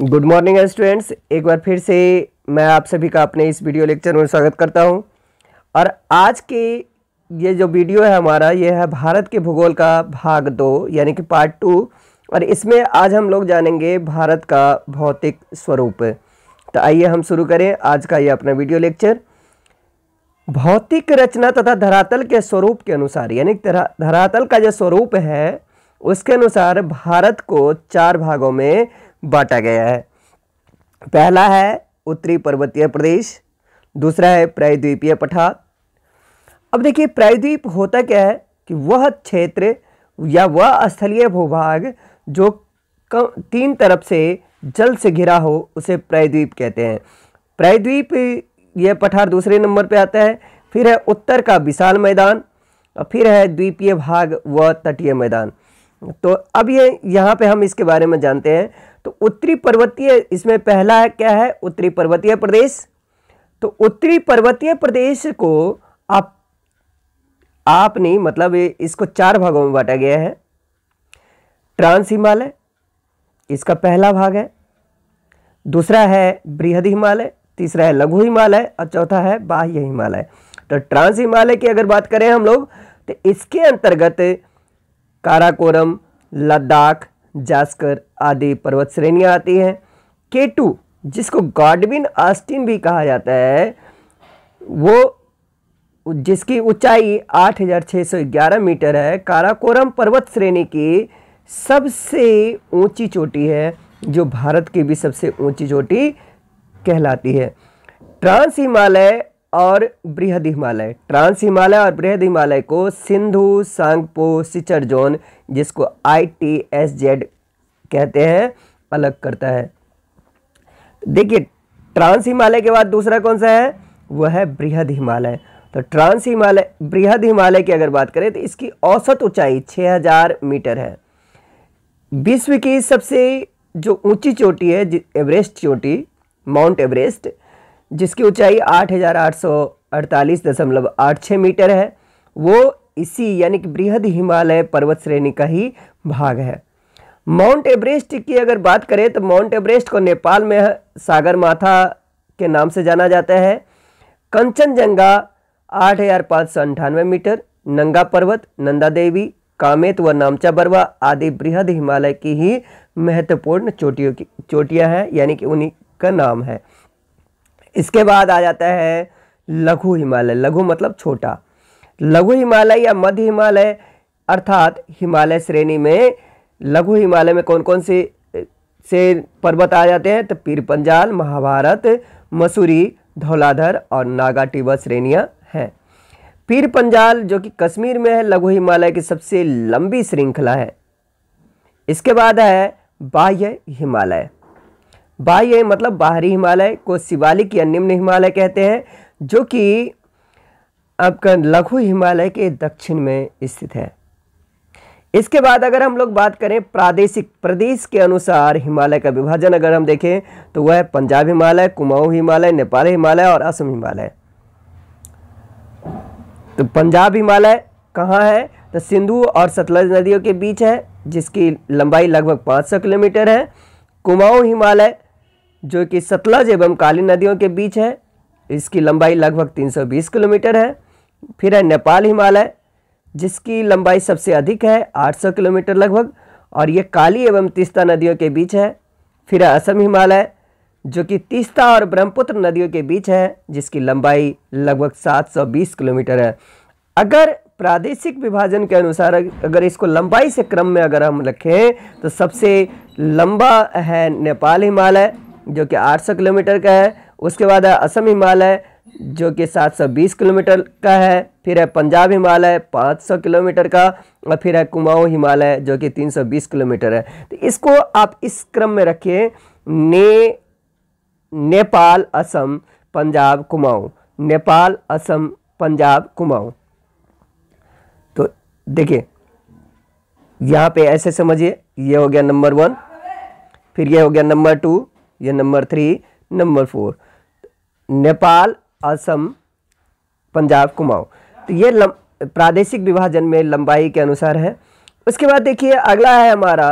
good morning students एक बार फिर से मैं आप सभी का अपने इस वीडियो लेक्चर में स्वागत करता हूं और आज के ये जो वीडियो है हमारा ये है भारत के भूगोल का भाग दो यानी कि पार्ट टू और इसमें आज हम लोग जानेंगे भारत का भौतिक स्वरूप तो आइए हम शुरू करें आज का ये अपना वीडियो लेक्चर भौतिक रचना तथा धरातल के स्वरूप के अनुसार यानी धरातल का जो स्वरूप है उसके अनुसार भारत को चार भागों में बांटा गया है पहला है उत्तरी पर्वतीय प्रदेश दूसरा है प्रायद्वीपीय पठार अब देखिए प्रायद्वीप होता क्या है कि वह क्षेत्र या वह स्थलीय भूभाग जो तीन तरफ से जल से घिरा हो उसे प्रायद्वीप कहते हैं प्रायद्वीप यह पठार दूसरे नंबर पे आता है फिर है उत्तर का विशाल मैदान और फिर है द्वीपीय भाग व तटीय मैदान तो अब ये यहाँ पे हम इसके बारे में जानते हैं तो उत्तरी पर्वतीय इसमें पहला है क्या है उत्तरी पर्वतीय प्रदेश तो उत्तरी पर्वतीय प्रदेश को आप आप नहीं मतलब इसको चार भागों में बांटा गया है ट्रांस हिमालय इसका पहला भाग है दूसरा है बृहद हिमालय तीसरा है लघु हिमालय और चौथा है बाह्य हिमालय तो ट्रांस हिमालय की अगर बात करें हम लोग तो इसके अंतर्गत काराकोरम लद्दाख जास्कर आदि पर्वत श्रेणियाँ आती हैं के टू जिसको गॉडविन आस्टिन भी कहा जाता है वो जिसकी ऊंचाई 8,611 मीटर है काराकोरम पर्वत श्रेणी की सबसे ऊंची चोटी है जो भारत की भी सबसे ऊंची चोटी कहलाती है ट्रांस हिमालय और बृहद हिमालय ट्रांस हिमालय और बृहद हिमालय को सिंधु सांगपो सिचर जोन जिसको आई टी एस जेड कहते हैं अलग करता है देखिए ट्रांस हिमालय के बाद दूसरा कौन सा है वह है बृहद हिमालय तो ट्रांस हिमालय बृहद हिमालय की अगर बात करें तो इसकी औसत ऊंचाई 6000 मीटर है विश्व की सबसे जो ऊंची चोटी है एवरेस्ट चोटी माउंट एवरेस्ट जिसकी ऊंचाई आठ हज़ार आठ सौ अड़तालीस दशमलव आठ छः मीटर है वो इसी यानी कि बृहद हिमालय पर्वत श्रेणी का ही भाग है माउंट एवरेस्ट की अगर बात करें तो माउंट एवरेस्ट को नेपाल में सागर माथा के नाम से जाना जाता है कंचनजंगा आठ हज़ार पाँच सौ अंठानवे मीटर नंगा पर्वत नंदा देवी कामेत व नामचा बरवा आदि बृहद हिमालय की ही महत्वपूर्ण चोटियों की चोटियाँ हैं यानी कि उन्हीं का नाम है इसके बाद आ जाता है लघु हिमालय लघु मतलब छोटा लघु हिमालय या मध्य हिमालय अर्थात हिमालय श्रेणी में लघु हिमालय में कौन कौन से से पर्वत आ जाते हैं तो पीर पंजाल महाभारत मसूरी धौलाधर और नागा टिबा श्रेणियाँ हैं पीर पंजाल जो कि कश्मीर में है लघु हिमालय की सबसे लंबी श्रृंखला है इसके बाद है बाह्य हिमालय बाह्य मतलब बाहरी हिमालय को शिवालिक या निम्न हिमालय कहते हैं जो कि आपका लघु हिमालय के दक्षिण में स्थित है इसके बाद अगर हम लोग बात करें प्रादेशिक प्रदेश के अनुसार हिमालय का विभाजन अगर हम देखें तो वह पंजाब हिमालय कुमाऊं हिमालय नेपाल हिमालय और असम हिमालय तो पंजाब हिमालय कहाँ है तो सिंधु और सतलज नदियों के बीच है जिसकी लंबाई लगभग 500 किलोमीटर है कुमाऊं हिमालय जो कि सतलज एवं काली नदियों के बीच है इसकी लंबाई लगभग 320 किलोमीटर है फिर है नेपाल हिमालय जिसकी लंबाई सबसे अधिक है 800 किलोमीटर लगभग और ये काली एवं तीस्ता नदियों के बीच है फिर है असम हिमालय जो कि तीस्ता और ब्रह्मपुत्र नदियों के बीच है जिसकी लंबाई लगभग 720 किलोमीटर है अगर प्रादेशिक विभाजन के अनुसार अगर इसको लंबाई से क्रम में अगर हम रखें तो सबसे लंबा है नेपाल हिमालय जो कि 800 किलोमीटर का है उसके बाद है असम हिमालय जो कि 720 किलोमीटर का है फिर है पंजाब हिमालय 500 किलोमीटर का और फिर है कुमाऊँ हिमालय जो कि 320 किलोमीटर है तो इसको आप इस क्रम में रखिए ने नेपाल असम पंजाब कुमाऊँ नेपाल असम पंजाब कुमाऊँ तो देखिए यहाँ पे ऐसे समझिए ये हो गया नंबर वन फिर ये हो गया नंबर टू ये number three number four Nepal Assam Punjab Kumaon तो ये प्रादेशिक विभाजन में लंबाई के अनुसार है उसके बाद देखिए अगला है हमारा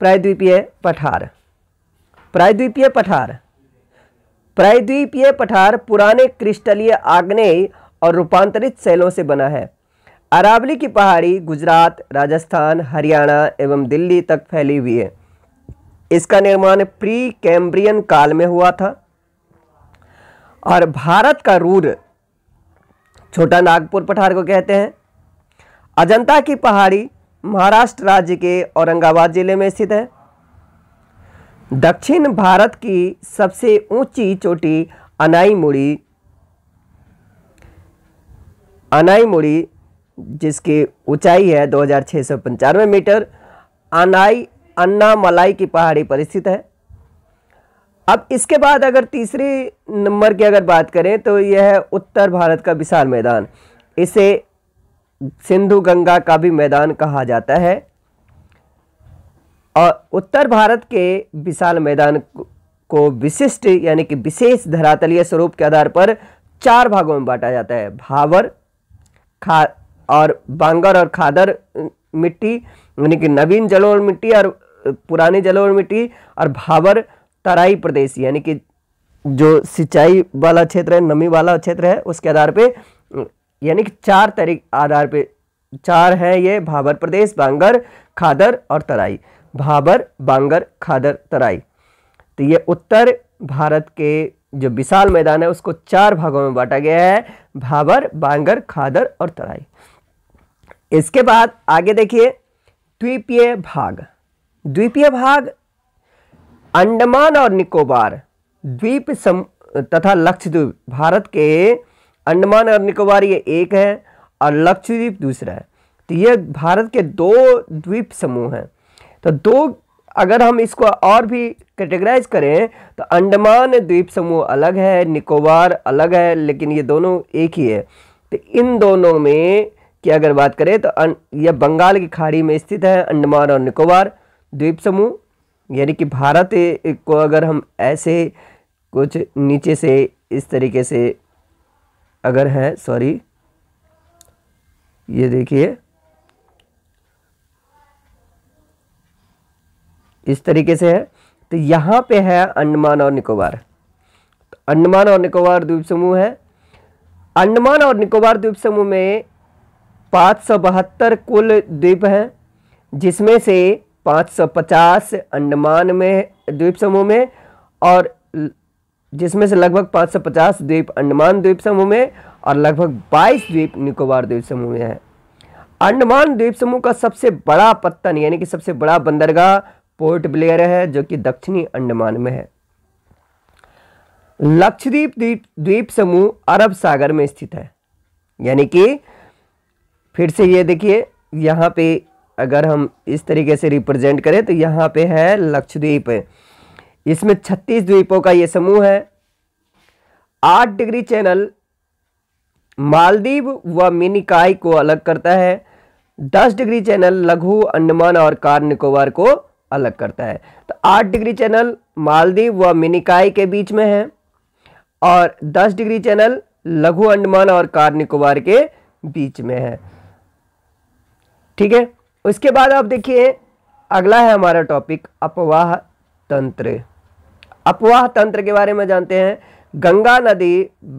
प्रायद्वीपीय पठार प्रायद्वीपीय पठार प्रायद्वीपीय पठार पुराने क्रिस्टलीय आग्नेय और रूपांतरित शैलों से बना है अरावली की पहाड़ी गुजरात राजस्थान हरियाणा एवं दिल्ली तक फैली हुई है इसका निर्माण प्री कैम्ब्रियन काल में हुआ था और भारत का रूर छोटा नागपुर पठार को कहते हैं अजंता की पहाड़ी महाराष्ट्र राज्य के औरंगाबाद जिले में स्थित है दक्षिण भारत की सबसे ऊंची चोटी अनाईमुड़ी अनाईमुड़ी जिसकी ऊंचाई है दो मीटर अनाई अन्ना मलाई की पहाड़ी पर स्थित है अब इसके बाद अगर तीसरी नंबर की अगर बात करें तो यह है उत्तर भारत का विशाल मैदान इसे सिंधु गंगा का भी मैदान कहा जाता है और उत्तर भारत के विशाल मैदान को विशिष्ट यानी कि विशेष धरातलीय स्वरूप के आधार पर चार भागों में बांटा जाता है भावर खा और बांगर और खादर मिट्टी यानी कि नवीन जलोढ़ मिट्टी और पुराने जलोर मिट्टी और भावर तराई प्रदेश यानी कि जो सिंचाई वाला क्षेत्र है नमी वाला क्षेत्र है उसके आधार पे यानी कि चार तरीक आधार पे चार हैं ये भाबर प्रदेश बांगर खादर और तराई भाबर बांगर खादर तराई तो ये उत्तर भारत के जो विशाल मैदान है उसको चार भागों में बांटा गया है भाबर बांगर खादर और तराई इसके बाद आगे देखिए द्वीपीय भाग द्वीपीय भाग अंडमान और निकोबार द्वीप सम तथा लक्षद्वीप भारत के अंडमान और निकोबार ये एक है और लक्षद्वीप दूसरा है तो ये भारत के दो द्वीप समूह हैं तो दो अगर हम इसको और भी कैटेगराइज करें तो अंडमान द्वीप समूह अलग है निकोबार अलग है लेकिन ये दोनों एक ही है तो इन दोनों में की अगर बात करें तो अं, यह बंगाल की खाड़ी में स्थित है अंडमान और निकोबार द्वीप समूह यानी कि भारत को अगर हम ऐसे कुछ नीचे से इस तरीके से अगर है सॉरी ये देखिए इस तरीके से है तो यहाँ पे है अंडमान और निकोबार तो अंडमान और निकोबार द्वीप समूह है अंडमान और निकोबार द्वीप समूह में पाँच सौ बहत्तर कुल द्वीप हैं जिसमें से 550 अंडमान में द्वीप समूह में और जिसमें से लगभग 550 द्वीप अंडमान द्वीप समूह में और लगभग 22 द्वीप निकोबार द्वीप समूह में है अंडमान द्वीप समूह का सबसे बड़ा पत्तन यानी कि सबसे बड़ा बंदरगाह पोर्ट ब्लेयर है जो कि दक्षिणी अंडमान में है लक्षद्वीप द्वीप द्वीप समूह अरब सागर में स्थित है यानी कि फिर से ये देखिए यहाँ पे अगर हम इस तरीके से रिप्रेजेंट करें तो यहाँ पे है लक्षद्वीप इसमें छत्तीस द्वीपों का ये समूह है आठ डिग्री चैनल मालदीव व मिनिकाय को अलग करता है दस डिग्री चैनल लघु अंडमान और कार निकोबार को अलग करता है तो आठ डिग्री चैनल मालदीव व मिनिकाय के बीच में है और दस डिग्री चैनल लघु अंडमान और कार निकोबार के बीच में है ठीक है उसके बाद आप देखिए अगला है हमारा टॉपिक अपवाह तंत्र अपवाह तंत्र के बारे में जानते हैं गंगा नदी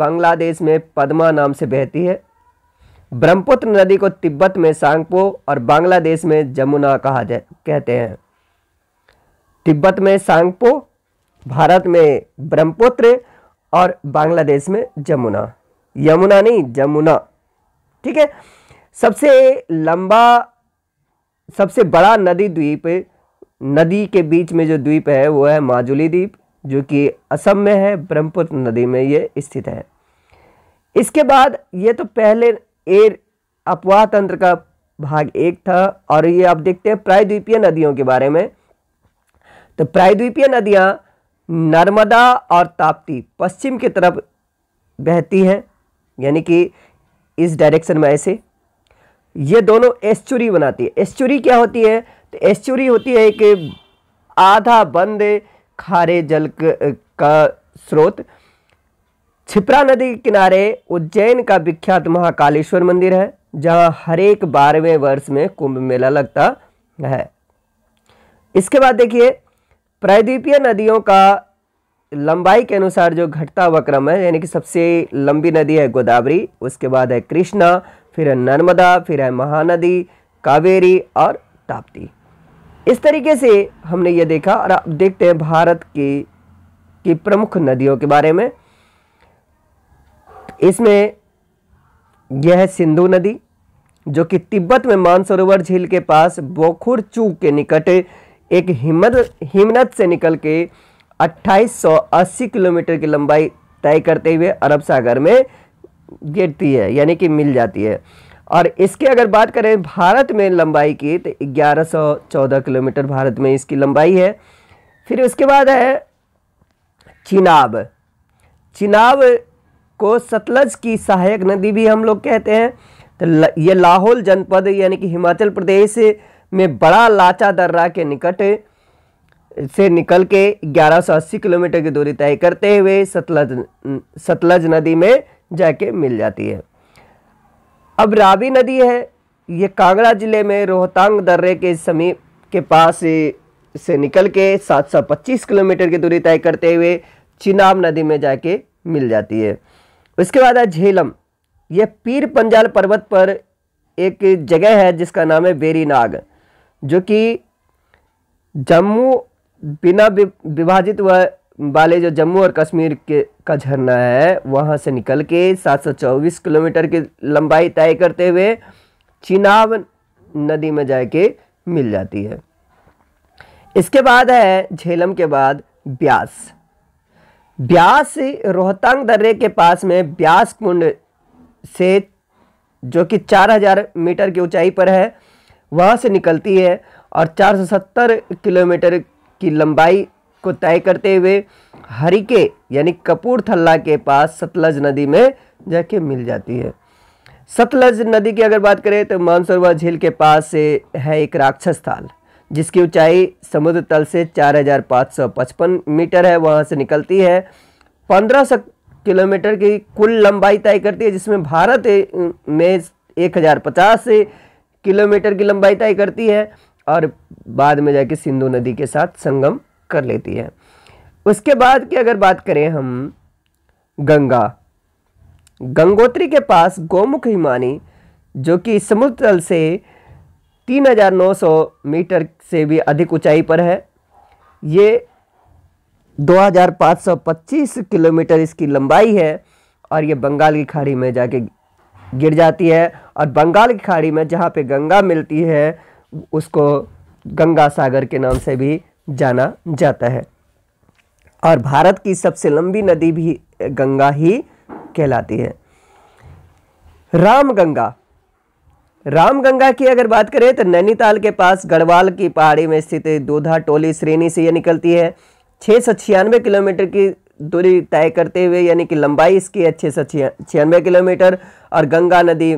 बांग्लादेश में पद्मा नाम से बहती है ब्रह्मपुत्र नदी को तिब्बत में सांगपो और बांग्लादेश में जमुना कहा जाए कहते हैं तिब्बत में सांगपो भारत में ब्रह्मपुत्र और बांग्लादेश में जमुना यमुना नहीं जमुना ठीक है सबसे लंबा सबसे बड़ा नदी द्वीप नदी के बीच में जो द्वीप है वो है माजुली द्वीप जो कि असम में है ब्रह्मपुत्र नदी में ये स्थित है इसके बाद ये तो पहले एर अपवाह तंत्र का भाग एक था और ये आप देखते हैं प्रायद्वीपीय नदियों के बारे में तो प्रायद्वीपीय नदियाँ नर्मदा और ताप्ती पश्चिम की तरफ बहती हैं यानी कि इस डायरेक्शन में ऐसे ये दोनों एस्चुरी बनाती है एस्चुरी क्या होती है तो एस्चुरी होती है कि आधा बंद खारे जल का स्रोत छिपरा नदी के किनारे उज्जैन का विख्यात महाकालेश्वर मंदिर है जहां हरेक बारहवें वर्ष में कुंभ मेला लगता है इसके बाद देखिए प्रायद्वीपीय नदियों का लंबाई के अनुसार जो घटता हुआ क्रम है यानी कि सबसे लंबी नदी है गोदावरी उसके बाद है कृष्णा फिर है नर्मदा फिर है महानदी कावेरी और ताप्ती इस तरीके से हमने ये देखा और अब देखते हैं भारत की की प्रमुख नदियों के बारे में इसमें यह है सिंधु नदी जो कि तिब्बत में मानसरोवर झील के पास बोखुरचू के निकट एक हिम्मत हिमनत से निकल के 2880 किलोमीटर की लंबाई तय करते हुए अरब सागर में गिरती है यानी कि मिल जाती है और इसके अगर बात करें भारत में लंबाई की तो 1114 किलोमीटर भारत में इसकी लंबाई है फिर उसके बाद है चिनाब चिनाब को सतलज की सहायक नदी भी हम लोग कहते हैं तो ये लाहौल जनपद यानी कि हिमाचल प्रदेश में बड़ा लाचा दर्रा के निकट से निकल के 1180 किलोमीटर की दूरी तय करते हुए सतलज सतलज नदी में जाके मिल जाती है अब रावी नदी है ये कांगड़ा ज़िले में रोहतांग दर्रे के समीप के पास से निकल के 725 किलोमीटर की दूरी तय करते हुए चिनाब नदी में जाके मिल जाती है उसके बाद है झेलम यह पीर पंजाल पर्वत पर एक जगह है जिसका नाम है नाग जो कि जम्मू बिना विभाजित व वाले जो जम्मू और कश्मीर के का झरना है वहाँ से निकल के 724 किलोमीटर की लंबाई तय करते हुए चिनाब नदी में जाके मिल जाती है इसके बाद है झेलम के बाद ब्यास ब्यास रोहतांग दर्रे के पास में ब्यास कुंड से जो कि 4000 मीटर की ऊंचाई पर है वहाँ से निकलती है और 470 किलोमीटर की लंबाई को तय करते हुए हरिके यानी कपूरथल्ला के पास सतलज नदी में जाके मिल जाती है सतलज नदी की अगर बात करें तो मानसरोवर झील के पास से है एक राक्षस ताल जिसकी ऊंचाई समुद्र तल से 4,555 मीटर है वहाँ से निकलती है 1500 किलोमीटर की कुल लंबाई तय करती है जिसमें भारत में 1050 किलोमीटर की लंबाई तय करती है और बाद में जाके सिंधु नदी के साथ संगम कर लेती है उसके बाद की अगर बात करें हम गंगा गंगोत्री के पास गोमुख हिमानी जो कि समुद्र तल से 3,900 मीटर से भी अधिक ऊंचाई पर है ये 2,525 किलोमीटर इसकी लंबाई है और ये बंगाल की खाड़ी में जाके गिर जाती है और बंगाल की खाड़ी में जहाँ पे गंगा मिलती है उसको गंगा सागर के नाम से भी जाना जाता है और भारत की सबसे लंबी नदी भी गंगा ही कहलाती है रामगंगा रामगंगा की अगर बात करें तो नैनीताल के पास गढ़वाल की पहाड़ी में स्थित दोधा टोली श्रेणी से यह निकलती है छः सौ छियानवे किलोमीटर की दूरी तय करते हुए यानी कि लंबाई इसकी है छः सौ छियानवे किलोमीटर और गंगा नदी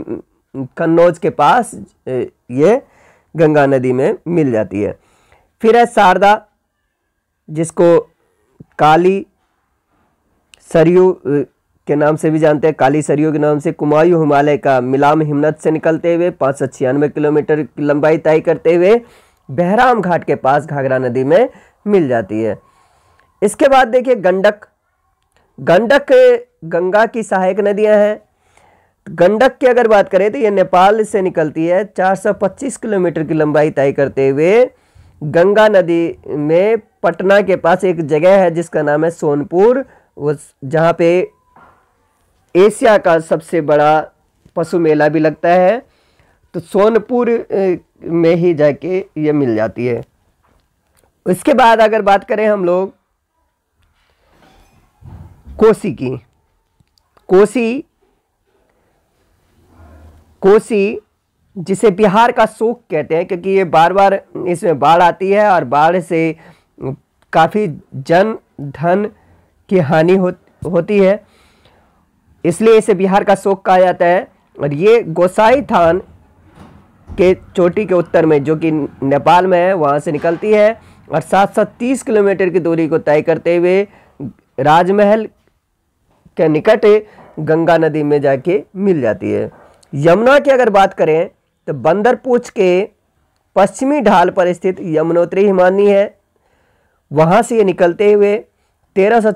कन्नौज के पास ये गंगा नदी में मिल जाती है फिर है शारदा जिसको काली सरयू के नाम से भी जानते हैं काली सरयू के नाम से कुमायू हिमालय का मिलाम हिमनत से निकलते हुए पाँच सौ छियानवे किलोमीटर की लंबाई तय करते हुए बहराम घाट के पास घाघरा नदी में मिल जाती है इसके बाद देखिए गंडक गंडक गंगा की सहायक नदियां हैं गंडक की अगर बात करें तो ये नेपाल से निकलती है 425 किलोमीटर की लंबाई तय करते हुए गंगा नदी में पटना के पास एक जगह है जिसका नाम है सोनपुर उस जहाँ पे एशिया का सबसे बड़ा पशु मेला भी लगता है तो सोनपुर में ही जाके ये मिल जाती है इसके बाद अगर बात करें हम लोग कोसी की कोसी कोसी जिसे बिहार का शोक कहते हैं क्योंकि ये बार बार इसमें बाढ़ आती है और बाढ़ से काफ़ी जन धन की हानि हो, होती है इसलिए इसे बिहार का शोक कहा जाता है और ये गोसाई थान के चोटी के उत्तर में जो कि नेपाल में है वहाँ से निकलती है और सात सौ तीस किलोमीटर की दूरी को तय करते हुए राजमहल के निकट गंगा नदी में जाके मिल जाती है यमुना की अगर बात करें तो बंदरपुच के पश्चिमी ढाल पर स्थित यमुनोत्री हिमानी है वहाँ से ये निकलते हुए तेरह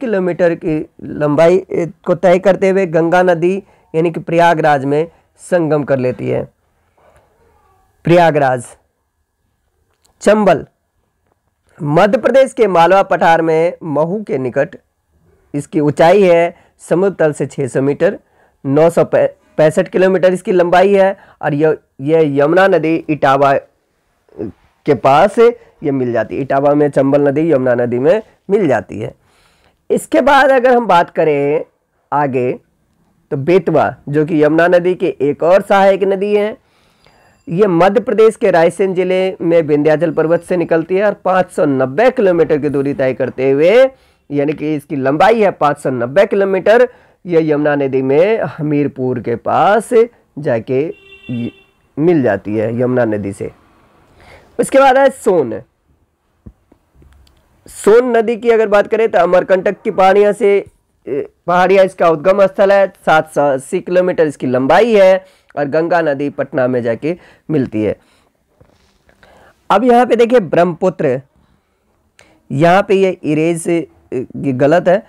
किलोमीटर की लंबाई को तय करते हुए गंगा नदी यानी कि प्रयागराज में संगम कर लेती है प्रयागराज चंबल मध्य प्रदेश के मालवा पठार में महू के निकट इसकी ऊंचाई है समुद्र तल से 600 मीटर नौ सौ पैंसठ किलोमीटर इसकी लंबाई है और यह यह यमुना नदी इटावा के पास ये मिल जाती है इटावा में चंबल नदी यमुना नदी में मिल जाती है इसके बाद अगर हम बात करें आगे तो बेतवा जो कि यमुना नदी के एक और सहायक नदी है ये मध्य प्रदेश के रायसेन जिले में विंध्याचल पर्वत से निकलती है और 590 किलोमीटर की दूरी तय करते हुए यानी कि इसकी लंबाई है 590 किलोमीटर यह यमुना नदी में हमीरपुर के पास जाके मिल जाती है यमुना नदी से उसके बाद है सोन सोन नदी की अगर बात करें तो अमरकंटक की पहाड़ियाँ से पहाड़ियाँ इसका उद्गम स्थल है सात सौ अस्सी किलोमीटर इसकी लंबाई है और गंगा नदी पटना में जाके मिलती है अब यहाँ पे देखिए ब्रह्मपुत्र यहाँ पे ये इरेज गलत है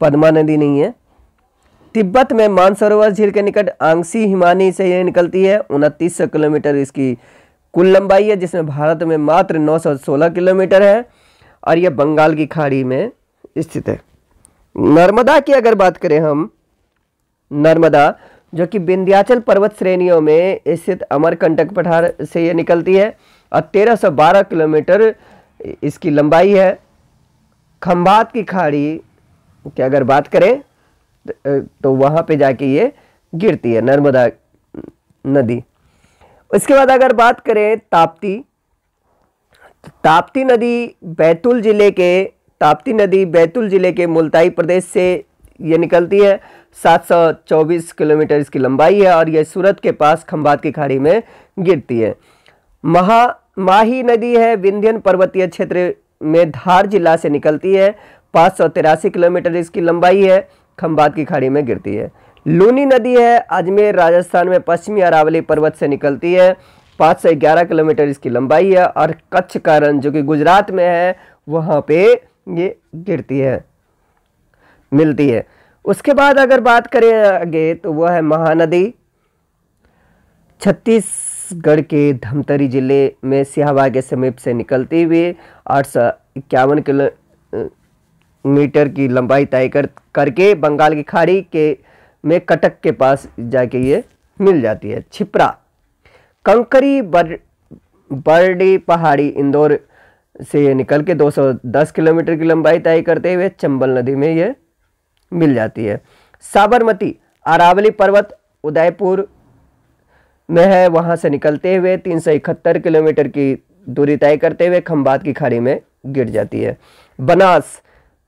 पद्मा नदी नहीं है तिब्बत में मानसरोवर झील के निकट आंगसी हिमानी से यह निकलती है उनतीस किलोमीटर इसकी कुल लंबाई है जिसमें भारत में मात्र 916 किलोमीटर है और यह बंगाल की खाड़ी में स्थित है नर्मदा की अगर बात करें हम नर्मदा जो कि विंध्याचल पर्वत श्रेणियों में स्थित अमरकंटक पठार से यह निकलती है और 1312 किलोमीटर इसकी लंबाई है खम्भात की खाड़ी की अगर बात करें तो वहाँ पे जाके ये गिरती है नर्मदा नदी उसके बाद अगर बात करें ताप्ती तो ताप्ती नदी बैतूल ज़िले के ताप्ती नदी बैतूल ज़िले के मुल्ताई प्रदेश से ये निकलती है 724 किलोमीटर इसकी लंबाई है और यह सूरत के पास खम्बात की खाड़ी में गिरती है महा माही नदी है विंध्यन पर्वतीय क्षेत्र में धार जिला से निकलती है पाँच किलोमीटर इसकी लंबाई है खम्बात की खाड़ी में गिरती है लूनी नदी है अजमेर राजस्थान में पश्चिमी अरावली पर्वत से निकलती है पाँच से ग्यारह किलोमीटर इसकी लंबाई है और कच्छ कारण जो कि गुजरात में है वहाँ पे ये गिरती है मिलती है उसके बाद अगर बात करें आगे तो वह है महानदी छत्तीसगढ़ के धमतरी जिले में सिहावा के समीप से निकलती हुई आठ सौ इक्यावन किलो मीटर की लंबाई तय कर करके बंगाल की खाड़ी के में कटक के पास जाके ये मिल जाती है छिपरा कंकरी बर बर्डी पहाड़ी इंदौर से ये निकल के 210 किलोमीटर की लंबाई तय करते हुए चंबल नदी में ये मिल जाती है साबरमती अरावली पर्वत उदयपुर में है वहाँ से निकलते हुए तीन किलोमीटर की दूरी तय करते हुए खम्बात की खाड़ी में गिर जाती है बनास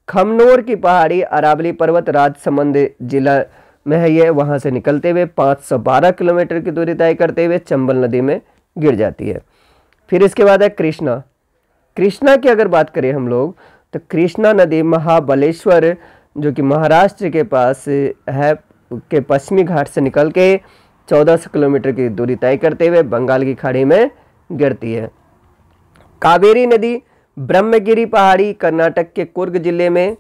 खमनोर की पहाड़ी अरावली पर्वत राजसमंद जिला में है ये वहाँ से निकलते हुए 512 किलोमीटर की दूरी तय करते हुए चंबल नदी में गिर जाती है फिर इसके बाद है कृष्णा कृष्णा की अगर बात करें हम लोग तो कृष्णा नदी महाबलेश्वर जो कि महाराष्ट्र के पास है के पश्चिमी घाट से निकल के 1400 किलोमीटर की दूरी तय करते हुए बंगाल की खाड़ी में गिरती है कावेरी नदी ब्रह्मगिरी पहाड़ी कर्नाटक के कुर्ग जिले में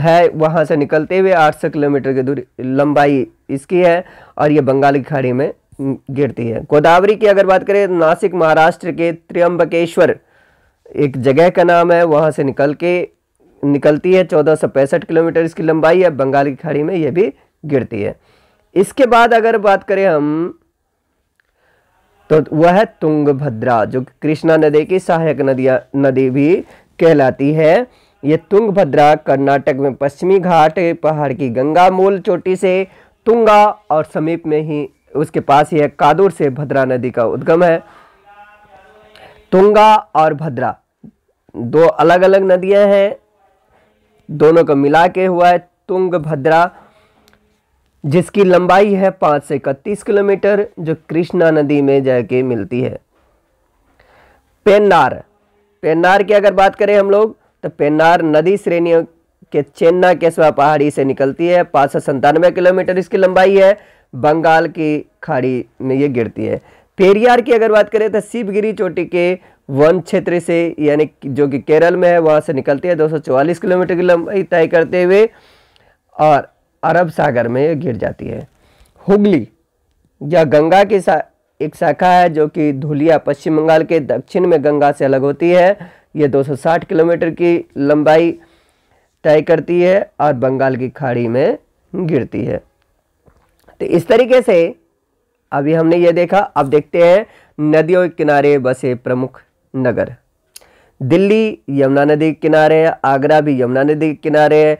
है वहाँ से निकलते हुए 800 किलोमीटर की दूरी लंबाई इसकी है और ये बंगाल की खाड़ी में गिरती है गोदावरी की अगर बात करें नासिक महाराष्ट्र के त्र्यंबकेश्वर एक जगह का नाम है वहाँ से निकल के निकलती है चौदह किलोमीटर इसकी लंबाई है बंगाल की खाड़ी में ये भी गिरती है इसके बाद अगर बात करें हम तो वह तुंगभद्रा जो कृष्णा नदी की सहायक नदिया नदी भी कहलाती है ये तुंगभद्रा कर्नाटक में पश्चिमी घाट पहाड़ की गंगा मूल चोटी से तुंगा और समीप में ही उसके पास ही है कादूर से भद्रा नदी का उद्गम है तुंगा और भद्रा दो अलग अलग नदियां हैं दोनों को मिला के हुआ है तुंगभद्रा जिसकी लंबाई है पाँच से इकतीस किलोमीटर जो कृष्णा नदी में जाके मिलती है पेन्नार पेन्नार की अगर बात करें हम लोग तो पेन्नार नदी श्रेणी के चेन्ना केसवा पहाड़ी से निकलती है पाँच सौ संतानवे किलोमीटर इसकी लंबाई है बंगाल की खाड़ी में ये गिरती है पेरियार की अगर बात करें तो शिवगिरी चोटी के वन क्षेत्र से यानी जो कि केरल में है वहाँ से निकलती है चौवालीस किलोमीटर की लंबाई तय करते हुए और अरब सागर में गिर जाती है हुगली यह गंगा की सा, एक शाखा है जो कि धुलिया पश्चिम बंगाल के दक्षिण में गंगा से अलग होती है ये 260 किलोमीटर की लंबाई तय करती है और बंगाल की खाड़ी में गिरती है तो इस तरीके से अभी हमने ये देखा अब देखते हैं नदियों के किनारे बसे प्रमुख नगर दिल्ली यमुना नदी के किनारे है आगरा भी यमुना नदी के किनारे है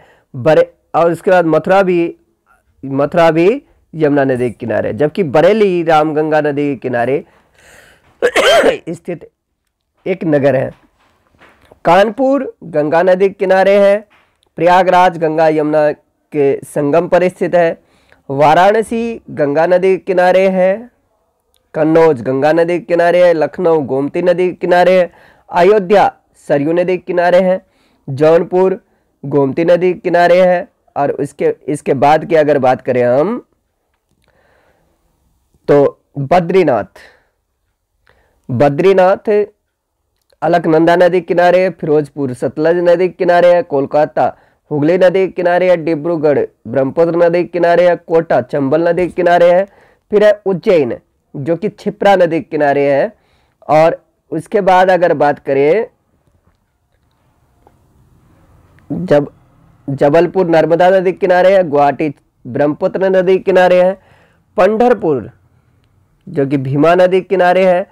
बरे और इसके बाद मथुरा भी मथुरा भी यमुना नदी के किनारे जबकि बरेली रामगंगा नदी के किनारे स्थित एक नगर है कानपुर गंगा नदी के किनारे है प्रयागराज गंगा यमुना के संगम पर स्थित है वाराणसी गंगा नदी के किनारे है कन्नौज गंगा नदी के किनारे है लखनऊ गोमती नदी के किनारे है अयोध्या सरयू नदी के किनारे है जौनपुर गोमती नदी के किनारे है और उसके इसके बाद की अगर बात करें हम तो बद्रीनाथ बद्रीनाथ अलकनंदा नदी किनारे है फिरोजपुर सतलज नदी किनारे है कोलकाता हुगली नदी किनारे है डिब्रूगढ़ ब्रह्मपुत्र नदी किनारे है कोटा चंबल नदी किनारे है फिर है उज्जैन जो कि छिप्रा नदी किनारे है और उसके बाद अगर बात करें जब जबलपुर नर्मदा नदी के किनारे है गुवाहाटी ब्रह्मपुत्र नदी के किनारे है पंडरपुर जो कि भीमा नदी के किनारे है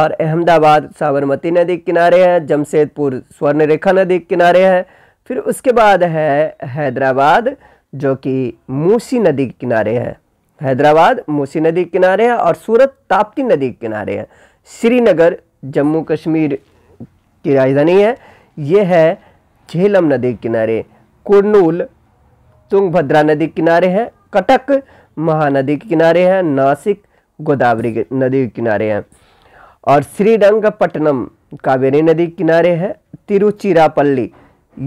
और अहमदाबाद साबरमती नदी के किनारे है जमशेदपुर स्वर्ण रेखा नदी के किनारे है फिर उसके बाद है हैदराबाद जो कि मूसी नदी के किनारे है हैदराबाद मूसी नदी के किनारे है और सूरत ताप्ती नदी के किनारे है श्रीनगर जम्मू कश्मीर की राजधानी है ये है झेलम नदी के किनारे कुरनूल तुंगभद्रा नदी के किनारे है कटक महानदी के किनारे है नासिक गोदावरी नदी के किनारे हैं और श्रीरंगपट्टनम कावेरी नदी के किनारे है तिरुचिरापल्ली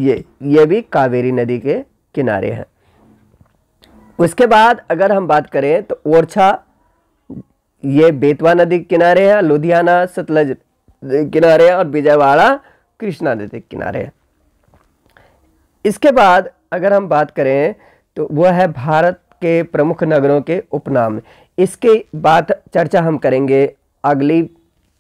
ये ये भी कावेरी नदी के किनारे हैं उसके बाद अगर हम बात करें तो ओरछा ये बेतवा नदी के किनारे है लुधियाना सतलज किनारे हैं और विजयवाड़ा कृष्णा नदी के किनारे हैं इसके बाद अगर हम बात करें तो वह है भारत के प्रमुख नगरों के उपनाम इसके बाद चर्चा हम करेंगे अगली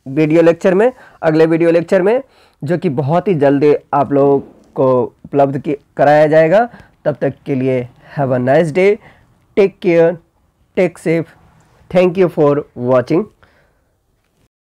वीडियो लेक्चर में अगले वीडियो लेक्चर में जो कि बहुत ही जल्दी आप लोगों को उपलब्ध कराया जाएगा तब तक के लिए have a nice day take care take safe thank you for watching